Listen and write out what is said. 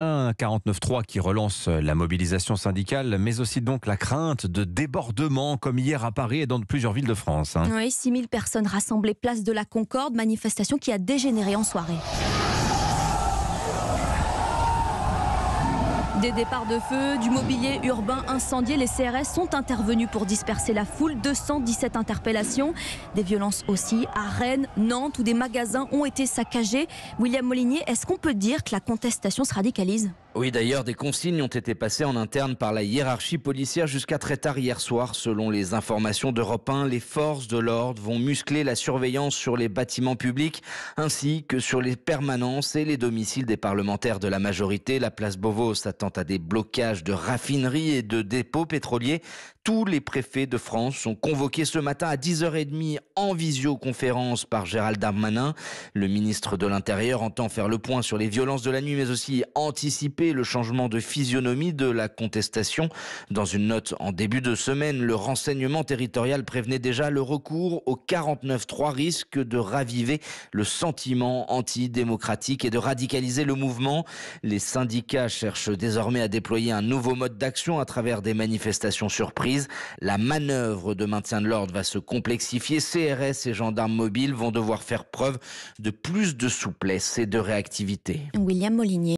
Un 49-3 qui relance euh, la mobilisation syndicale, mais aussi donc la crainte de débordement comme hier à Paris et dans plusieurs villes de France. Hein. Oui, 6000 personnes rassemblées place de la Concorde, manifestation qui a dégénéré en soirée. Des départs de feu, du mobilier urbain incendié, les CRS sont intervenus pour disperser la foule. 217 interpellations, des violences aussi à Rennes, Nantes, où des magasins ont été saccagés. William Molinier, est-ce qu'on peut dire que la contestation se radicalise oui, d'ailleurs, des consignes ont été passées en interne par la hiérarchie policière jusqu'à très tard hier soir. Selon les informations d'Europe 1, les forces de l'ordre vont muscler la surveillance sur les bâtiments publics ainsi que sur les permanences et les domiciles des parlementaires de la majorité. La place Beauvau s'attend à des blocages de raffineries et de dépôts pétroliers tous les préfets de France sont convoqués ce matin à 10h30 en visioconférence par Gérald Darmanin. Le ministre de l'Intérieur entend faire le point sur les violences de la nuit, mais aussi anticiper le changement de physionomie de la contestation. Dans une note en début de semaine, le renseignement territorial prévenait déjà le recours au 49-3 risque de raviver le sentiment antidémocratique et de radicaliser le mouvement. Les syndicats cherchent désormais à déployer un nouveau mode d'action à travers des manifestations surprises. La manœuvre de maintien de l'ordre va se complexifier. CRS et gendarmes mobiles vont devoir faire preuve de plus de souplesse et de réactivité. William Molinier.